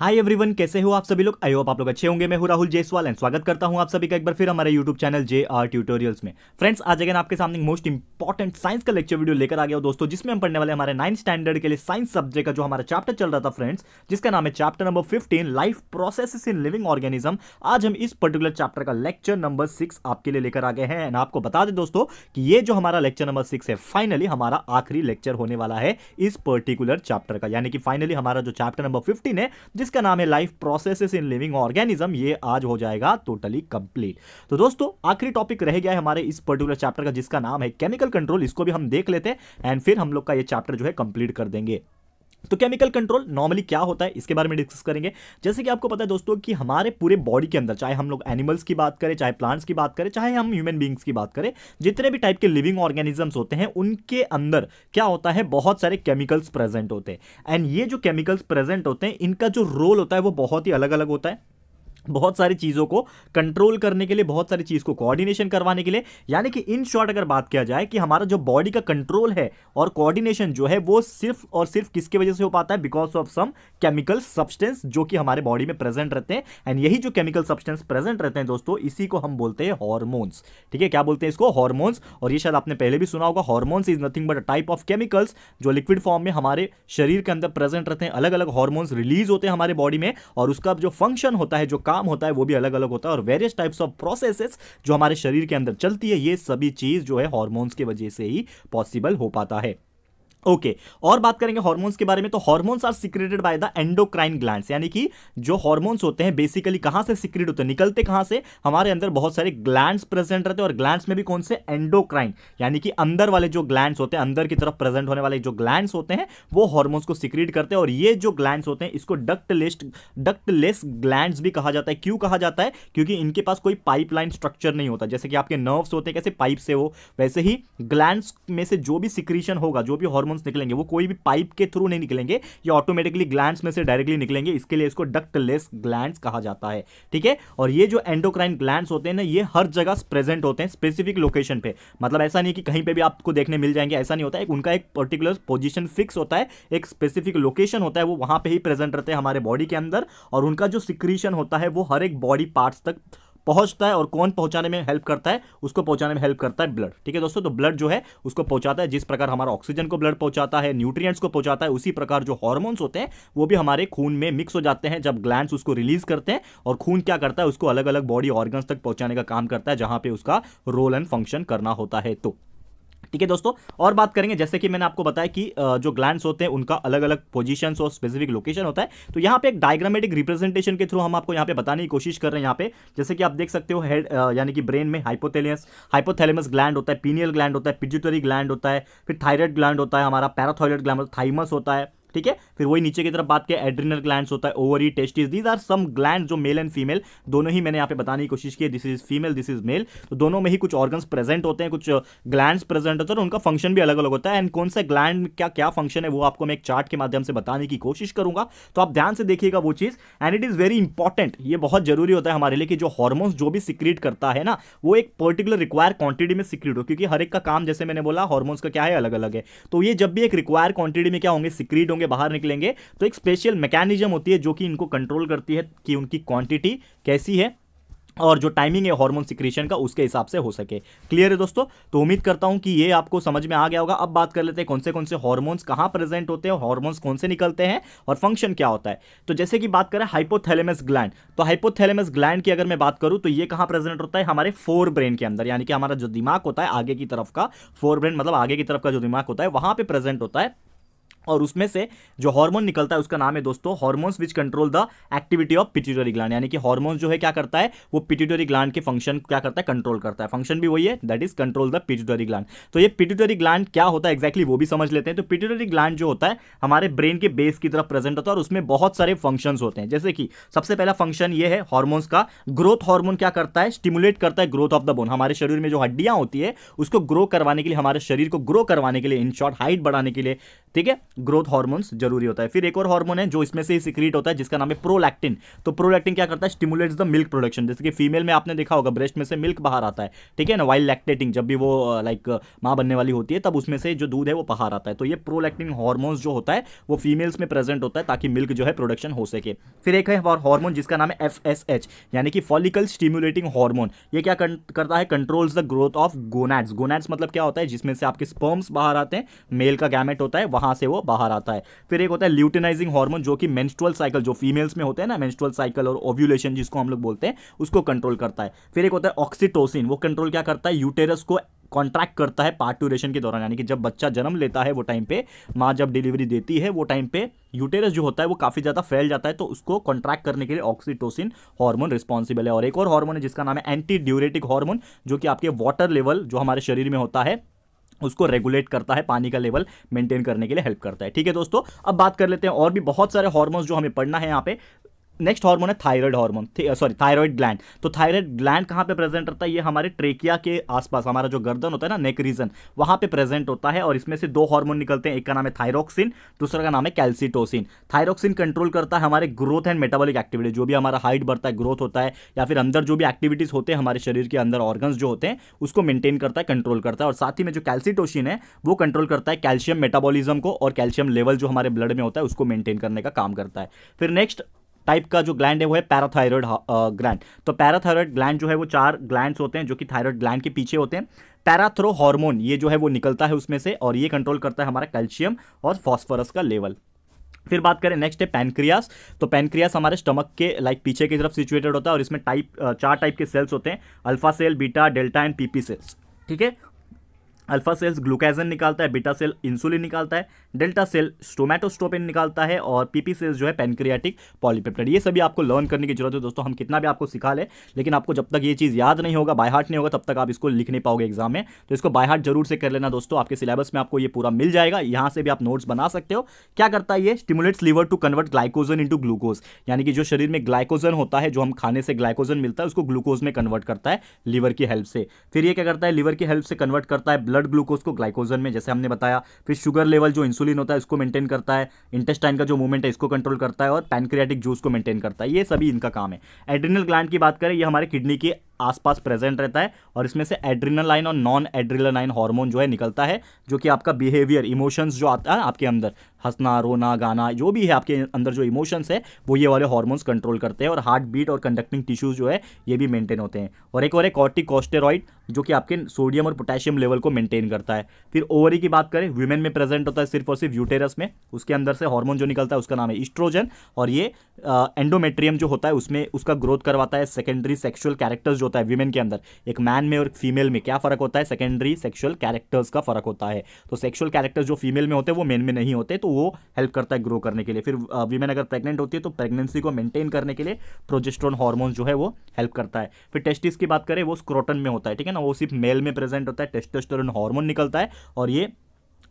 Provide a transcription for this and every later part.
Hi everyone कैसे हो आप सभी लोग आई होप आप लोग अच्छे होंगे मैं हूं राहुल जयसवाल एंड स्वागत करता हूं आप सभी का एक बार फिर हमारे YouTube channel J R tutorials में फ्रेंड्स आज अगेन आपके सामने मोस्ट इंपॉर्टेंट साइंस का लेक्चर वीडियो लेकर आ गया दोस्तों जिसमें हम पढ़ने वाले हमारे नाइन स्टैंडर्ड के लिए साइंस सब्जेक्ट का जो हमारा चैप्टर चल रहा था फ्रेंड्स जिसका नाम है chapter number fifteen life process in living organism आज हम इस पर्टिकुलर चैप्टर का लेक्चर नंबर सिक्स आपके लिए लेकर आ गए हैं एंड आपको बता दें दोस्तों कि ये जो हमारा लेक्चर नंबर सिक्स है फाइनली हमारा आखिरी लेक्चर होने वाला है इस पर्टिकुलर चैप्टर का यानी कि फाइनली हमारा जो चैप्टर नंबर फिफ्टीन है जिसका नाम है life processes in living organism ये आज हो जाएगा टोटली कंप्लीट तो दोस्तों आखिरी टॉपिक रह गया है हमारे इस पर्टिकुलर चैप्टर का जिसका नाम है केमिकल कंट्रोल इसको भी हम देख लेते हैं एंड फिर हम लोग का ये चैप्टर जो है कंप्लीट कर देंगे तो केमिकल कंट्रोल नॉर्मली क्या होता है इसके बारे में डिस्कस करेंगे जैसे कि आपको पता है दोस्तों कि हमारे पूरे बॉडी के अंदर चाहे हम लोग एनिमल्स की बात करें चाहे प्लांट्स की बात करें चाहे हम ह्यूमन बींग्स की बात करें जितने भी टाइप के लिविंग ऑर्गेनिजम्स होते हैं उनके अंदर क्या होता है बहुत सारे केमिकल्स प्रेजेंट होते हैं एंड ये जो केमिकल्स प्रेजेंट होते हैं इनका जो रोल होता है वो बहुत ही अलग अलग होता है बहुत सारी चीज़ों को कंट्रोल करने के लिए बहुत सारी चीज़ को कोऑर्डिनेशन करवाने के लिए यानी कि इन शॉर्ट अगर बात किया जाए कि हमारा जो बॉडी का कंट्रोल है और कोऑर्डिनेशन जो है वो सिर्फ और सिर्फ किसके वजह से हो पाता है because of some chemical substance जो कि हमारे बॉडी में प्रेजेंट रहते हैं एंड यही जो केमिकल सब्सटेंस प्रेजेंट रहते हैं दोस्तों इसी को हम बोलते हैं हॉर्मोन्स ठीक है क्या बोलते हैं इसको हॉर्मोन्स और ये शायद आपने पहले भी सुना होगा hormones is nothing but a type of chemicals जो लिक्विड फॉर्म में हमारे शरीर के अंदर प्रेजेंट रहते हैं अलग अलग हॉर्मोन्स रिलीज होते हैं हमारे बॉडी में और उसका जो फंक्शन होता है जो काम होता है वो भी अलग अलग होता है और वेरियस टाइप्स ऑफ प्रोसेसेस जो हमारे शरीर के अंदर चलती है ये सभी चीज़ जो है हॉर्मोन्स की वजह से ही पॉसिबल हो पाता है ओके okay. और बात करेंगे हार्मोन्स के बारे में तो hormones are secreted by the endocrine glands यानी कि जो हार्मोन्स होते हैं बेसिकली कहां से सिक्रेट होते हैं निकलते कहां से हमारे अंदर बहुत सारे ग्लैंड्स प्रेजेंट रहते हैं और ग्लैंड्स में भी कौन से एंडोक्राइन यानी कि अंदर वाले जो ग्लैंड्स होते हैं अंदर की तरफ प्रेजेंट होने वाले जो ग्लैंड्स होते हैं वो हॉर्मोन्स को सिक्रीट करते हैं और ये जो ग्लैंड्स होते हैं इसको डक्टलेस डक्टलेस ग्लैंड्स भी कहा जाता है क्यों कहा जाता है क्योंकि इनके पास कोई पाइपलाइन स्ट्रक्चर नहीं होता जैसे कि आपके नर्व्स होते हैं कैसे पाइप से हो वैसे ही ग्लैंड्स में से जो भी सिक्रीशन होगा जो भी हॉर्मोन हार्मोन्स निकलेंगे वो कोई भी पाइप के थ्रू नहीं निकलेंगे ये ऑटोमेटिकली ग्लैंड्स में से डायरेक्टली निकलेंगे इसके लिए इसको डक्टलेस ग्लैंड्स कहा जाता है ठीक है और ये जो एंडोक्राइन ग्लैंड्स होते हैं ना ये हर जगह प्रेजेंट होते हैं स्पेसिफिक लोकेशन पर मतलब ऐसा नहीं कि कहीं पर भी आपको देखने मिल जाएंगे ऐसा नहीं होता है उनका एक पर्टिकुलर पोजिशन फिक्स होता है एक स्पेसिफिक लोकेशन होता है वो वहाँ पर ही प्रेजेंट रहते हैं हमारे बॉडी के अंदर और उनका जो सिक्रीशन होता है वो हर एक बॉडी पार्ट्स तक पहुंचता है और कौन पहुंचाने में हेल्प करता है उसको पहुंचाने में हेल्प करता है ब्लड ठीक है दोस्तों तो ब्लड जो है उसको पहुंचाता है जिस प्रकार हमारा ऑक्सीजन को ब्लड पहुंचाता है न्यूट्रिएंट्स को पहुंचाता है उसी प्रकार जो हॉर्मोन्स होते हैं वो भी हमारे खून में मिक्स हो जाते हैं जब ग्लैंड उसको रिलीज करते हैं और खून क्या करता है उसको अलग अलग बॉडी ऑर्गन्स तक पहुंचाने का काम करता है जहां पर उसका रोल एंड फंक्शन करना होता है तो ठीक है दोस्तों और बात करेंगे जैसे कि मैंने आपको बताया कि जो ग्लैंड्स होते हैं उनका अलग अलग पोजीशंस और स्पेसिफिक लोकेशन होता है तो यहाँ पे एक डायग्रामेटिक रिप्रेजेंटेशन के थ्रू हम आपको यहाँ पे बताने की कोशिश कर रहे हैं यहाँ पे जैसे कि आप देख सकते हो हेड यानी कि ब्रेन में हाइपोथेलियस हाइपोथेलेमस ग्लैंड होता है पीनियल ग्लैंड होता है पिजिटरी ग्लैंड होता है फिर थायरॉयड ग्लैंड होता है हमारा पैराथॉयड ग्लैंड थाइमस होता है ठीक है फिर वही नीचे की तरफ बात किया एड्रीनल ग्लैंड होता है ovary testis these are some gland जो मेल एंड फीमेल दोनों ही मैंने यहाँ पे बताने की कोशिश की this is female this is male तो दोनों में ही कुछ ऑर्गन प्रेजेंट होते हैं कुछ ग्लैंड uh, प्रेजेंट होते हैं और उनका फंक्शन भी अलग अलग होता है एंड कौन सा ग्लैंड क्या क्या फंक्शन है वो आपको मैं एक चार्ट के माध्यम से बताने की कोशिश करूंगा तो आप ध्यान से देखिएगा वो चीज़ and it is very important ये बहुत जरूरी होता है हमारे लिए कि जो हॉर्मोन्स जो भी सिक्रीट करता है ना वो एक पर्टिकुलर रिक्वायर क्वांटिटी में सिक्रीट हो क्योंकि हर एक का काम जैसे मैंने बोला हॉर्मोन्स का क्या है अलग अलग है तो ये जब भी एक रिक्वायर क्वांटिटी में क्या होंगे सिक्रीट होंगे के बाहर निकलेंगे तो एक स्पेशल मैकेनिज्म होती है जो कि इनको कंट्रोल करती है कि उनकी क्वांटिटी कैसी है और जो टाइमिंग है हार्मोन सिक्रेशन का उसके हिसाब से हो सके क्लियर है दोस्तों तो उम्मीद करता हूं कि ये आपको समझ में आ गया होगा अब बात कर लेते हैं कौन से कौन से हार्मोन्स कहाँ प्रेजेंट होते हैं हार्मोन्स कौन से निकलते हैं और फंक्शन क्या होता है तो जैसे कि बात करें हाइपोथैलेमस ग्लैंड तो हाइपोथैलेमस ग्लैंड की अगर मैं बात करूँ तो ये कहाँ प्रेजेंट होता है हमारे फोर ब्रेन के अंदर यानी कि हमारा जो दिमाग होता है आगे की तरफ का फोर ब्रेन मतलब आगे की तरफ का जो दिमाग होता है वहाँ पर प्रेजेंट होता है और उसमें से जो हार्मोन निकलता है उसका नाम है दोस्तों hormones which control the activity of pituitary gland यानी कि हार्मोन्स जो है क्या करता है वो पिट्यूटरी ग्लैंड के फंक्शन क्या करता है कंट्रोल करता है फंक्शन भी वही है that is control the pituitary gland तो ये पिट्यूटरी ग्लैंड क्या होता है एक्जैक्टली exactly वो भी समझ लेते हैं तो पिट्यूटरी ग्लैंड जो होता है हमारे ब्रेन के बेस की तरफ प्रेजेंट होता है और उसमें बहुत सारे फंक्शंस होते हैं जैसे कि सबसे पहला फंक्शन ये है हार्मोन्स का ग्रोथ हॉर्मोन क्या करता है स्टिमुलेट करता है ग्रोथ ऑफ द बोन हमारे शरीर में जो हड्डियां होती है उसको ग्रो करवाने के लिए हमारे शरीर को ग्रो करवाने के लिए इन शॉर्ट हाइट बढ़ाने के लिए ठीक है ग्रोथ हार्मोन्स जरूरी होता है फिर एक और हार्मोन है जो इसमें से ही सिक्रीट होता है जिसका नाम है प्रोलैक्टिन तो प्रोलैक्टिन क्या करता है स्टिमुलेट्स द मिल्क प्रोडक्शन जैसे कि फीमेल में आपने देखा होगा ब्रेस्ट में से मिल्क बाहर आता है ठीक है ना वाइल्ड लैक्टेटिंग जब भी वो लाइक माँ बनने वाली होती है तब उसमें से जो दूध है वो बाहर आता है तो ये प्रोलैक्टिन हार्मोन्स जो होता है वो फीमेल्स में प्रेजेंट होता है ताकि मिल्क जो है प्रोडक्शन हो सके फिर एक है हार्मोन जिसका नाम है एफ यानी कि फॉलिकल स्टिमुलेटिंग हार्मोन ये क्या करता है controls the growth of gonads gonads मतलब क्या होता है जिसमें से आपके स्पर्म्स बाहर आते हैं मेल का गैमेट होता है वहां से वो बाहर आता है फिर एक होता है ल्यूटिनाइजिंग हार्मोन जो कि मेंस्ट्रुअल साइकिल जो फीमेल्स में होते हैं ना मेंस्ट्रुअल साइकिल और ओव्यूलेशन जिसको हम लोग बोलते हैं उसको कंट्रोल करता है फिर एक होता है ऑक्सीटोसिन वो कंट्रोल क्या करता है यूटेरस को कॉन्ट्रैक्ट करता है पार्ट ड्यूरेशन के दौरान यानी कि जब बच्चा जन्म लेता है वो टाइम पे माँ जब डिलीवरी देती है वो टाइम पे यूटेरस जो होता है वो काफ़ी ज़्यादा फैल जाता है तो उसको कॉन्ट्रैक्ट करने के लिए ऑक्सीटोसिन हार्मोन रिस्पॉन्सिबल है और एक और हार्मोन है जिसका नाम है एंटी ड्यूरेटिक हार्मोन जो कि आपके वाटर लेवल जो हमारे शरीर में होता है उसको रेगुलेट करता है पानी का लेवल मेंटेन करने के लिए हेल्प करता है ठीक है दोस्तों अब बात कर लेते हैं और भी बहुत सारे हॉर्मोन्स जो हमें पढ़ना है यहाँ पे नेक्स्ट हार्मोन है thyroid hormone sorry thyroid gland तो थायराइड ग्लैंड कहाँ पे प्रेजेंट रहता है ये हमारे ट्रेकिया के आसपास हमारा जो गर्दन होता है ना नेक रीजन वहाँ पे प्रेजेंट होता है और इसमें से दो हार्मोन निकलते हैं एक का नाम है थायरोक्सिन दूसरा का नाम है कैल्सिटोसिन थायरोक्सिन कंट्रोल करता है हमारे ग्रोथ एंड मेटाबॉलिक एक्टिविटी जो भी हमारा हाइट बढ़ता है ग्रोथ होता है या फिर अंदर जो भी एक्टिविटीज होते हैं हमारे शरीर के अंदर ऑर्गन जो होते हैं उसको मेंटेन करता है कंट्रोल करता है और साथ ही में जो कैल्सिटोसिन है वो कंट्रोल करता है कैल्शियम मेटाबॉलिज्म को और कैल्शियम लेवल जो हमारे ब्लड में होता है उसको मेंटेन करने का काम करता है फिर नेक्स्ट टाइप का जो ग्लैंड है वो है पैराथायरॉयड ग्लैंड uh, uh, तो पैराथायरॉयड ग्लैंड जो है वो चार ग्लैंड्स होते हैं जो कि थायरॉयड ग्लैंड के पीछे होते हैं पैराथ्रो हार्मोन ये जो है वो निकलता है उसमें से और ये कंट्रोल करता है हमारा कैल्शियम और फॉस्फोरस का लेवल फिर बात करें नेक्स्ट है पैनक्रियास तो पैनक्रियास हमारे स्टमक के लाइक पीछे की तरफ सिचुएटेड होता है और इसमें टाइप uh, चार टाइप के सेल्स होते हैं alpha cell beta delta and PP cells ठीक है अल्फा सेल्स ग्लूकाजन निकालता है बीटा सेल इंसुलिन निकालता है डेल्टा सेल स्टोमेटोस्टोपिन निकालता है और पीपी सेल्स जो है पेनक्रियाटिक पॉलीपेप्टाइड ये सभी आपको लर्न करने की जरूरत है दोस्तों हम कितना भी आपको सिखा लें लेकिन आपको जब तक ये चीज़ याद नहीं होगा बाय हार्ट नहीं होगा तब तक आप इसको लिख नहीं पाओगे एग्जाम में तो इसको बाय हार्ट जरूर से कर लेना दोस्तों आपके सिलेबस में आपको ये पूरा मिल जाएगा यहाँ से भी आप नोट्स बना सकते हो क्या करता है ये stimulates liver to convert glycogen into glucose यानी कि जो शरीर में ग्लाइकोजन होता है जो हम खाने से ग्लाइकोजन मिलता है उसको ग्लूकोज में कन्वर्ट करता है लीवर की हेल्प से फिर ये क्या करता है लीवर की हेल्प से कन्वर्ट करता है ब्लड ग्लूकोज को ग्लाइकोजन में जैसे हमने बताया फिर शुगर लेवल जो इंसुलिन इंसुलिन होता है उसको मेंटेन करता है इंटेस्टाइन का जो मूवमेंट है इसको कंट्रोल करता है और पैनक्रियाटिक जूस को मेंटेन करता है ये सभी इनका काम है एड्रिनल ग्लैंड की बात करें ये हमारे किडनी के आसपास प्रेजेंट रहता है और इसमें से लाइन और नॉन लाइन हार्मोन जो है निकलता है जो कि आपका बिहेवियर इमोशंस जो आता है आपके अंदर हंसना रोना गाना जो भी है आपके अंदर जो इमोशंस है वो ये वाले हार्मोन्स कंट्रोल करते हैं और हार्ट बीट और कंडक्टिंग टिश्यूज जो है ये भी मेंटेन होते हैं और एक और कॉर्टिक कॉर्टिकॉस्टेरॉइड जो कि आपके सोडियम और पोटेशियम लेवल को मेंटेन करता है फिर ओवरी की बात करें वुमेन में प्रेजेंट होता है सिर्फ और सिर्फ यूटेरस में उसके अंदर से हार्मोन जो निकलता है उसका नाम है इस्ट्रोजन और ये एंडोमेट्रियम जो होता है उसमें उसका ग्रोथ करवाता है सेकेंडरी सेक्सुअल कैरेक्टर्स जो होता है वीमेन के अंदर एक मैन में और एक फीमेल में क्या फर्क होता है सेकेंडरी सेक्सुअल कैरेक्टर्स का फर्क होता है तो सेक्सुअल कैरेक्टर्स जो फीमेल में होते हैं वो मेन में नहीं होते तो वो हेल्प करता है ग्रो करने के लिए फिर वीमेन अगर प्रेगनेंट होती है तो प्रेगनेंसी को मेंटेन करने के लिए प्रोजेस्ट्रॉन हॉर्मोन जो है वो हेल्प करता है फिर टेस्टिस की बात करें वो स्क्रोटन में होता है ठीक है ना वो सिर्फ मेल में प्रेजेंट होता है टेस्टोस्टेरोन हार्मोन निकलता है और ये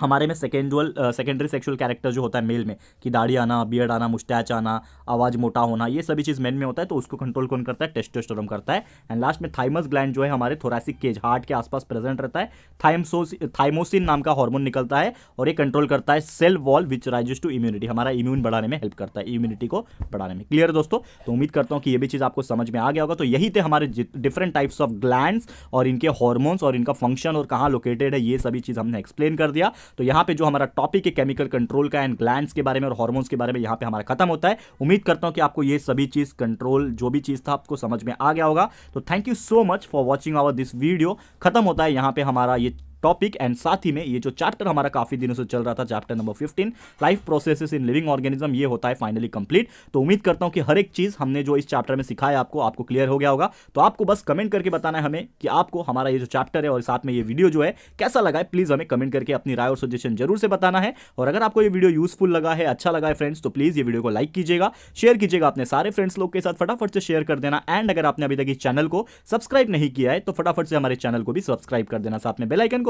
हमारे में सेकेंडुअल सेकेंडरी सेक्सुअल कैरेक्टर जो होता है मेल में कि दाढ़ी आना बियर्ड आना मुस्टैच आना आवाज़ मोटा होना ये सभी चीज़ मेन में होता है तो उसको कंट्रोल कौन करता है टेस्टोस्टेरोन करता है एंड लास्ट में थाइमस ग्लैंड जो है हमारे थोरासिक केज हार्ट के आसपास प्रेजेंट रहता है थाइमसोस थाइमोसिन नाम का हार्मोन निकलता है और ये कंट्रोल करता है cell wall which raises to immunity हमारा इम्यून बढ़ाने में हेल्प करता है इम्यूनिटी को बढ़ाने में क्लियर दोस्तों तो उम्मीद करता हूँ कि ये भी चीज़ आपको समझ में आ गया होगा तो यही थे हमारे डिफरेंट टाइप्स ऑफ ग्लैंड और इनके हॉर्मोन्स और इनका फंक्शन और कहाँ लोकेटेड है ये सभी चीज़ हमने एक्सप्लेन कर दिया तो यहाँ पे जो हमारा टॉपिक है केमिकल कंट्रोल का एंड ग्लैंड के बारे में और हॉर्मोन्स के बारे में यहाँ पे हमारा खत्म होता है उम्मीद करता हूँ कि आपको ये सभी चीज़ कंट्रोल जो भी चीज़ था आपको समझ में आ गया होगा तो thank you so much for watching our this video खत्म होता है यहाँ पे हमारा ये टॉपिक एंड साथ ही में ये जो चैप्टर हमारा काफी दिनों से चल रहा था chapter number fifteen life process in living organism ये होता है फाइनली कंप्लीट तो उम्मीद करता हूं कि हर एक चीज हमने जो इस चैप्टर में सिखाया आपको आपको क्लियर हो गया होगा तो आपको बस कमेंट करके बताना है हमें कि आपको हमारा ये जो चैप्टर है और साथ में ये वीडियो जो है कैसा लगा है प्लीज हमें कमेंट करके अपनी राय और सजेशन जरूर से बताना है और अगर आपको ये वीडियो यूजफुल लगा है अच्छा लगा है फ्रेंड्स तो प्लीज ये वीडियो को लाइक कीजिएगा शेयर कीजिएगा अपने सारे फ्रेंड्स लोग के साथ फटाफट से शेयर कर देना एंड अगर आपने अभी तक इस चैनल को सब्सक्राइब नहीं किया है तो फटाफट से हमारे चैनल को भी सब्सक्राइब कर देना साथ में बेलाइकन को